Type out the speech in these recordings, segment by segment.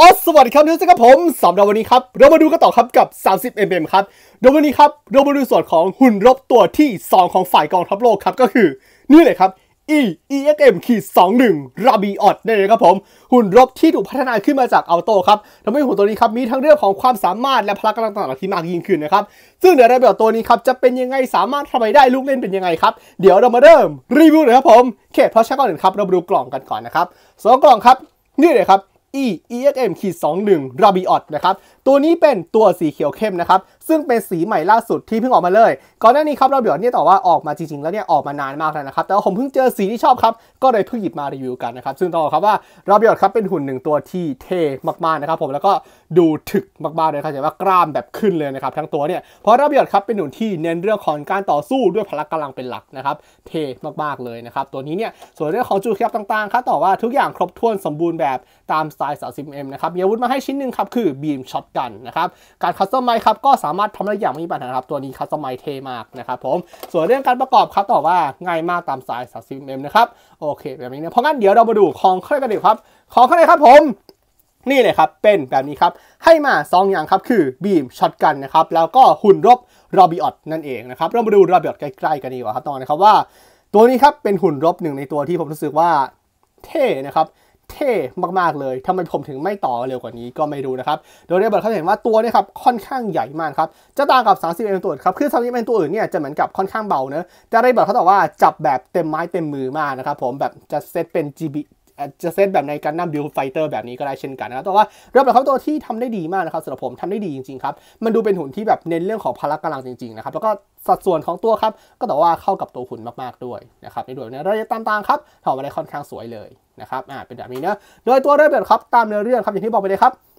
อสวัสดีครับทุกท่านครับผมสำหรับวันนี้ครับ เรามาดูกันต่อครับกับ30 mm ครับโดยวันนี้ครับ เรามาดูส่วนของหุ่นรบตัวที่ 2 ของฝ่ายกองทัพโลกครับ ก็คือ นี่เลยครับ E e x m ขีดสองหนึ21 Rabi o t นี่เลยครับผม หุ่นรบที่ถูกพัฒนาขึ้นมาจากอัลโตครับทำให้หุ่นตัวนี้ครับ มีทั้งเรื่องของความสามารถและพลังกำลังต่างๆที่มากยิ่งขึ้นนะครับซึ่งเดี๋ยวราบิออตตัวนี้ครับจะเป็นยังไงสามารถทำไรได้ลูกเล่นเป็นยังไงครับเดี๋ยวเรามาเริ่มรีวิวเลยครับผมเขตเพอชักก่อนครับเรามาดูกล่องกันก่อนนะครับสองกล่องครับนี่เลยครับ e e x m ขีดสองหนึ่งราบิออดนะครับตัวนี้เป็นตัวสีเขียวเข้มนะครับซึ่งเป็นสีใหม่ล่าสุดที่เพิ่งออกมาเลย ก่อนหน้านี้ครับเราเดี๋ยวเนี่ยต่อว่าออกมาจริงๆแล้วเนี่ย ออกมานานมากแล้วนะครับแต่ว่าผมเพิ่งเจอสีที่ชอบครับก็เลยเพิ่งหยิบมารีวิวกันนะครับซึ่งต้องบอกครับว่าเราเบียดครับเป็นหุ่นหนึ่งตัวที่เท่มากๆนะครับผมแล้วก็ดูถึกมากๆเลยครับจะว่ากล้ามแบบขึ้นเลยนะครับทั้งตัวเนี่ยเพราะเราเบียดครับเป็นหุ่นที่เน้นเรื่องของการต่อสู้ด้วยพละกำลังเป็นหลักนะครับเท่มากๆเลยนะครับตัวนี้เนี่ยส่วนเรื่องของจเคีคบต่างๆครับต่อว่าทุกอย่างครบถ้วนสมบูรณ์แบบตามสไตล์ 30m นะครับมีอาวุธมาให้ชิ้นหนึ่งครับคือบีมช็อตกันนะครับการคัสตอมไมค์ครับก็สามารถทำได้อย่างไม่มีปัญหาครับ ตัวนี้คัสตอมไมค์เทมากนะครับผมส่วนเรื่องการประกอบครับต่อว่า ง่ายมากตามสายสเอ็มนะครับ โอเค แบบนี้เนี่ยเพราะงั้นเดี๋ยวเรามาดูของเครื่องกันดีครับ ของเครื่องครับผม นี่เลยครับ เป็นแบบนี้ครับ ให้มา 2 อย่างครับคือบีมช็อตกันนะครับแล้วก็หุ่นรบรอบิออตนั่นเองนะครับ เรามาดูรอบิออตใกล้ๆกันดีกว่าครับตอนนะครับว่า ตัวนี้ครับเป็นหุ่นรบหนึ่งในตัวที่ผมรู้สึกว่าเท่นะครับเท่มาก ๆเลย ทำไมผมถึงไม่ต่อเร็วกว่านี้ก็ไม่รู้นะครับ โดยเรยบรร์ยเขาเห็นว่าตัวเนี่ยครับค่อนข้างใหญ่มากครับ จะต่างกับ3 0มตัวครับ คือ3 0มตัวอื่นเนี่ยจะเหมือนกับค่อนข้างเบาเนะแต่เรยบอร์ตเขาบอกว่าจับแบบเต็มไม้เต็มมือมากนะครับผมแบบจะเซตเป็น GB จะเซตแบบในการนั่งบิลไฟเตอร์แบบนี้ก็ได้เช่นกันนะครับ แต่ว่าเรื่องของเขาตัวที่ทำได้ดีมากนะครับสำหรับผมทำได้ดีจริงๆครับ มันดูเป็นหุ่นที่แบบเน้นเรื่องของพละกำลังจริงๆนะครับ แล้วก็สัดส่วนของตัวครับก็แต่ว่าเข้ากับตัวหุ่นมากๆด้วยนะครับในด้วยนะระยะตามๆครับถอดมาได้ค่อนข้างสวยเลยนะครับ อ่าเป็นแบบนี้นะโดยตัวเริ่มเดบดครับตามเนื้อเรื่องครับอย่างที่บอกไปเลยครับ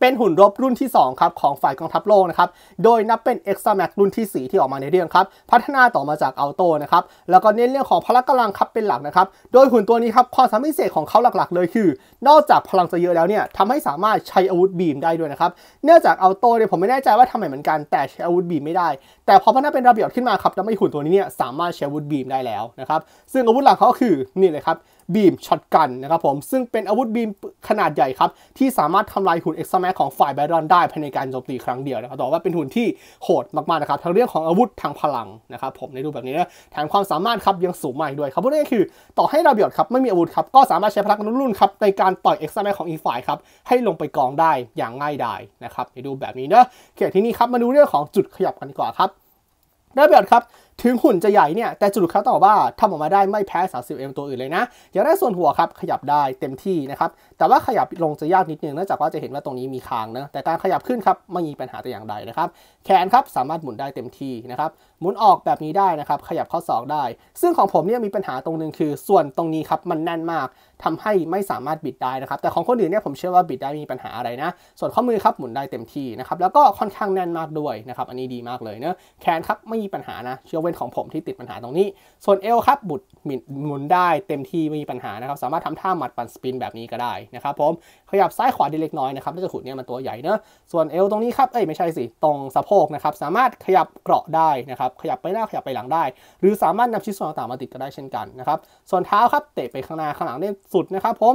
เป็นหุ่นรบรุ่นที่2ครับของฝ่ายกองทัพโลกนะครับ โดยนับเป็น e x t r a m a x รุ่นที่4ที่ออกมาในเรื่องครับ พัฒนาต่อมาจากอัลโตนะครับ แล้วก็เน้นเรื่องของพลังกำลังครับเป็นหลักนะครับ โดยหุ่นตัวนี้ครับความสามารถพิเศษของเขาหลักๆ เลยคือ นอกจากพลังจะเยอะแล้วเนี่ยทำให้สามารถใช้อาวุธบีมได้ด้วยนะครับ เนื่องจากอัลโตเนี่ยผมไม่แน่ใจว่าทำไมเหมือนกัน แต่ใช้อาวุธบีม ไม่ได้ แต่พอพัฒนาเป็นระเบียบขึ้นมาครับทำให้หุ่นตัวนี้เนี่ยสามารถใช้อาวุธบีมได้แล้วนะครับซึ่งอาวุธหลักเขาคือนี่เลยครับบีมช็อตกันนะครับผม ซึ่งเป็นอาวุธบีมขนาดใหญ่ครับ ที่สามารถทำลายหุ่นเอ็กซ์แมของฝ่ายแบรอนได้ภายในการโจมตีครั้งเดียวนะครับต่อว่าเป็นหุ่นที่โหดมาก ๆ นะครับทั้งเรื่องของอาวุธทางพลังนะครับ ผมในรูปแบบนี้นะแถมความสามารถครับ ยังสูงมากด้วยครับพูดง่ายๆคือต่อให้ราเบียดครับไม่มีอาวุธครับก็สามารถใช้พลังรุ่นครับในการต่อยเอ็กซ์แมของอีกฝ่ายครับให้ลงไปกองได้อย่างง่ายดายนะครับในรูปแบบนี้นะเขตที่นี่ครับมาดูเรื่องของจุดขยับกันก่อนครับได้เบดครับถึงหุ่นจะใหญ่เนี่ยแต่จุดเขาตอบว่าทำออกมาได้ไม่แพ้ 30M ตัวอื่นเลยนะอย่างแรกส่วนหัวครับขยับได้เต็มที่นะครับแต่ว่าขยับลงจะยากนิดนึงเนื่องจากว่าจะเห็นว่าตรงนี้มีคางนะแต่การขยับขึ้นครับไม่มีปัญหาแต่อย่างใดนะครับแขนครับสามารถหมุนได้เต็มที่นะครับหมุนออกแบบนี้ได้นะครับขยับข้อศอกได้ ซึ่งของผมเนี่ยมีปัญหาตรงนึงคือ ส่วนตรงนี้ครับมันแน่นมาก ทำให้ไม่สามารถบิดได้นะครับ แต่ของคนอื่นเนี่ยผมเชื่อว่าบิดได้มีปัญหาอะไรนะส่วนข้อมือครับหมุนได้เต็มที่นะครับแล้วก็ค่อนข้างแน่นมากด้วยนะครับอันนี้ดีมากเลยเนะแขนครับไม่มีปัญหานะเชื่อว่า็นของผมที่ติดปัญหาตรงนี้ ส่วนเอลครับบุดหมุนได้เต็มที่ไม่มีปัญหานะครับ สามารถทำท่าหมัดปั่นสปินแบบนี้ก็ได้นะครับผมขยับซ้ายขวาได้เล็กน้อยนะครับถ้าจะขุดเนี่ยมันตัวใหญ่เนอะส่วนเอลตรงนี้ครับเอ้ยไม่ใช่สิตรงสะโพกนะครับสามารถขยับเกราะได้นะครับขยับไปหน้าขยับไปหลังได้ หรือสามารถนำชิ้นส่วนต่างๆมาติดก็ได้เช่นกันนะครับส่วนเท้าครับเตะไปข้างหน้าข้างหลังได้สุดนะครับผม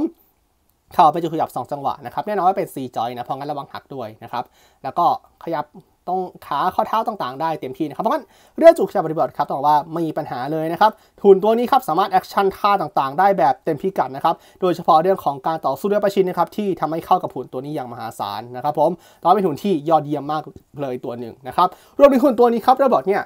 เข้าไปจะขยับ2จังหวะนะครับแน่นอนว่าเป็น C จอยนะเพราะงั้นระวังหักด้วยนะครับ แล้วก็ขยับต้องขาข้อเท้าต่างๆได้เต็มที่นะครับเพราะงั้นเรื่องจุกจับบริบทครับต้องบอกว่าไม่มีปัญหาเลยนะครับทุนตัวนี้ครับสามารถแอคชั่นท่าต่างๆ ได้แบบเต็มพิกัดนะครับโดยเฉพาะเรื่องของการต่อสู้ด้วยประชินนะครับที่ทำให้เข้ากับหุ่นตัวนี้อย่างมหาศาลนะครับผมต้องเป็นหุ่นที่ยอดเยี่ยมมากเลยตัวหนึ่งนะครับรวมถึงหุ่นตัวนี้ครับระบบเนี่ย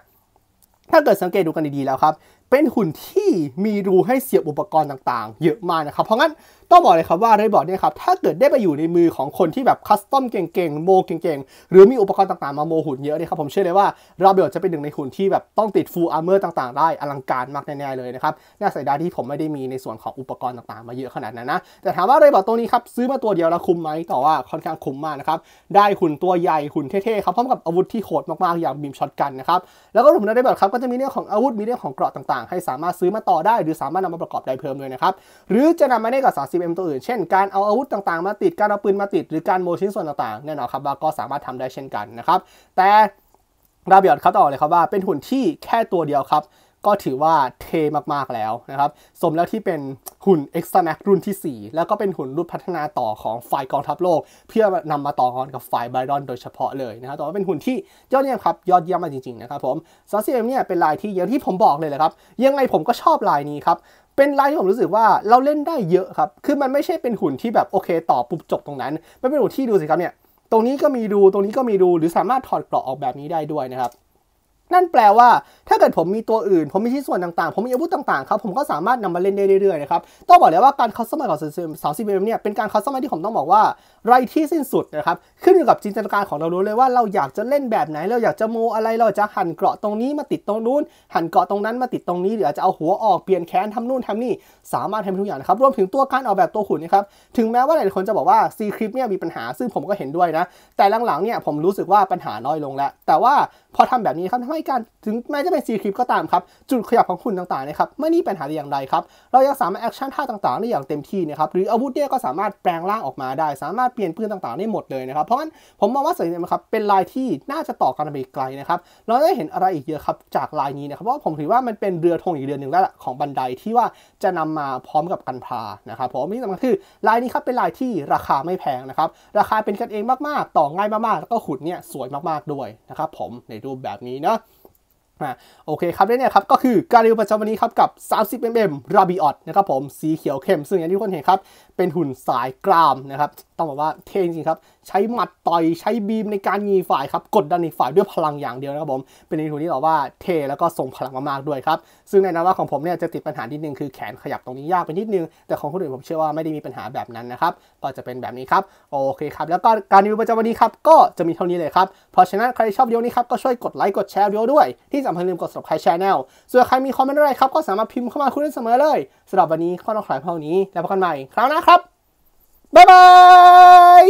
ถ้าเกิดสังเกตดูกันดีๆแล้วครับเป็นหุ่นที่มีรูให้เสียบอุปกรณ์ต่างๆ เยอะมากนะครับ เพราะงั้นต้องบอกเลยครับว่าไรบอร์ดเนี่ยครับ ถ้าเกิดได้ไปอยู่ในมือของคนที่แบบคัสตอมเก่ง ๆ โมเก่งๆ หรือมีอุปกรณ์ต่างๆ มาโมหุ่นเยอะเลยครับ ผมเชื่อเลยว่าราเบลจะเป็นหนึ่งในหุ่นที่แบบต้องติดฟูลอาร์เมอร์ต่างๆ ได้อลังการมากแน่ๆเลยนะครับ น่าเสียดายที่ผมไม่ได้มีในส่วนของอุปกรณ์ต่างๆ มาเยอะขนาดนั้นนะ แต่ถามว่าไรบอร์ดตัวนี้ครับซื้อมาตัวเดียวแล้วคุ้มไหมต่อว่าค่อนข้างคุ้มมากนะครับ ได้หุ่นตัวใหญ่หุ่นเท่ๆครับพร้อมกับอาวุธที่โหดมาก ๆอย่างบีมช็อตกันนะครับแล้วก็รวมถไรบอร์ดครับก็จะมีเรื่องของอาวุธมีเรื่องของเกราะต่างๆให้สามารถซื้อมาต่อได้ หรือสามารถนำมาประกอบได้เพิ่มด้วยนะครับ หรือจะนำมาได้กับสอ0 m ตัวอื่นเช่นการเอาอาวุธต่างๆ มาติดการเอาปืนมาติดหรือการโมชิ้นส่วนต่างๆแน่นอนครับว่าก็สามารถทำได้เช่นกันนะครับแต่ราเบียดเขาต่อเลยครับว่าเป็นหุ่นที่แค่ตัวเดียวครับก็ถือว่าเทมากๆแล้วนะครับ สมแล้วที่เป็นหุ่น e x t a n a c รุ่นที่ 4 แล้วก็เป็นหุ่นรุ่นพัฒนาต่อของฝ่ายกองทัพโลก เพื่อนำมาต่อกรกับฝ่ายไบรอนโดยเฉพาะเลยนะครับแต่ว่าเป็นหุ่นที่ยอดเยี่ยมครับยอดเยี่ยมมากจริงๆนะครับผมซัสเซียมเนี่ยเป็นลายที่อย่างที่ผมบอกเลยแหละครับ ยังไงผมก็ชอบลายนี้ครับ เป็นลายที่ผมรู้สึกว่าเราเล่นได้เยอะครับคือมันไม่ใช่เป็นหุ่นที่แบบโอเค ต่อปุ๊บจบตรงนั้นไม่เป็นหุ่นที่ดูสิครับเนี่ย ตรงนี้ก็มีดูตรงนี้ก็มีดูหรือสามารถถอดเกราะออกแบบนี้ได้ด้วยนะครับนั่นแปลว่าถ้าเกิดผมมีตัวอื่น ผมมีชิ้นส่วนต่างๆ ผมมีอาวุธต่างๆครับผมก็สามารถนำมาเล่นได้เรื่อยๆ นะครับ ต้องบอกเลยว่าการคัสตอมไอของเสาซีเมเนี่ยเป็นการคัสตอมไอที่ผมต้องบอกว่าไรที่สิ้นสุดนะครับขึ้นอยู่กับจินตนาการของเรารู้เลยว่า เราอยากจะเล่นแบบไหน เราอยากจะโมอะไร เราจะหั่นเกราะตรงนี้มาติดตรงนู้น หั่นเกราะตรงนั้นมาติดตรงนี้หรืออาจจะเอาหัวออกเปลี่ยนแขนทำนู่นทำนี่สามารถทำทุกอย่างนะครับรวมถึงตัวการออกแบบตัวหุ่นนะครับถึงแม้ว่าหลายคนจะบอกว่าซีคลิปเนี่ยมีปัญหาซึ่งผมก็เห็นด้วยนะแต่หลังๆเนี่ยผมรู้สึกว่าปัญหาน้อยลงแล้วแต่ว่าพอทำแบบนี้ครับทำให้การถึงแม้จะเป็นซีคลิปก็ตามครับจุดขยับของคุณต่างๆนะครับไม่นี่ปัญหาอย่างไรครับเรายังสามารถแอคชั่นท่าต่างๆได้อย่างเต็มที่นะครับหรืออาวุธเนี่ยก็สามารถแปลงร่างออกมาได้ สามารถเปลี่ยนพืนต่างๆได้หมดเลยนะครับ เพราะฉะนั้นผมมองว่าสายเนมครับ เป็นลายที่น่าจะต่อกันไปไกลนะครับ เราได้เห็นอะไรอีกเยอะครับจากลายนี้นะครับเพราะผมถือว่ามันเป็นเรือธงอีกเรือนหนึ่งแล้วของบันไดที่ว่าจะนำมาพร้อมกับกันพานะครับผมนี่สำคัญคือลายนี้ครับเป็นลายที่ราคาไม่แพงนะครับราคาเป็นกันเองมากๆ ต่อง่ายมากๆ แล้วก็ขุดเนี่ยสวยมากๆด้วยนะครับผมในรูปแบบนี้เนาะนะโอเคครับและเนี่ยครับก็คือการรีวิวประจำวันนี้ครับกับ30 mm r a b i o t นะครับผมสีเขียวเข้ม ซึ่งอย่างที่ทุกคนเห็นครับ เป็นหุ่นสายกรามนะครับ ต้องบอกว่าเท่จริงครับ ใช้หมัดต่อยใช้บีมในการยีฝ่ายครับกดดันในฝ่ายด้วยพลังอย่างเดียวนะครับผม เป็นในหุ่นที่บอกว่าเท่แล้วก็ส่งพลังมากๆด้วยครับ ซึ่งในนาว่าของผมเนี่ยจะติดปัญหาทีนึง คือแขนขยับตรงนี้ยากไปนิดนึง แต่ของคนอื่นผมเชื่อว่าไม่ได้มีปัญหาแบบนั้นนะครับก็จะเป็นแบบนี้ครับโอเคครับแล้วก็การรีวิวประจำวันนี้ครับก็จะมีเท่านี้เลยครับเพราะฉะนั้นใครชอบวิดีโอนี้ครับก็ช่วยกดไลค์กดแชร์วิดีโอด้วยที่สำคัญลืมกด subscribe c h a n n e ส่วนใครมีคอมเมนต์อะไรครับ ก็สามารถพิมพ์เข้ามาคุยได้เสมอเลยสำหรับวันนี้ก็ต้องขลายเท่านี้แล้วพบกันใหม่คราวหน้าครับ บ๊ายบาย